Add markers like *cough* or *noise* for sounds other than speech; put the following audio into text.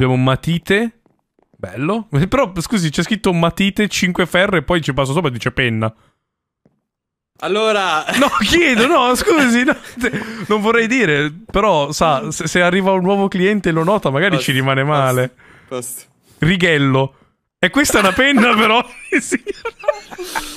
Abbiamo matite. Bello. *laughs* Però, scusi, c'è scritto matite, 5 ferro e poi ci passo sopra e dice penna. Allora... No, *laughs* chiedo, no, scusi, no, *laughs* non vorrei dire, però sa, se, se, arriva un nuovo cliente e lo nota, magari post, ci rimane male. Post, post. Righello. E questa è una penna però, signora.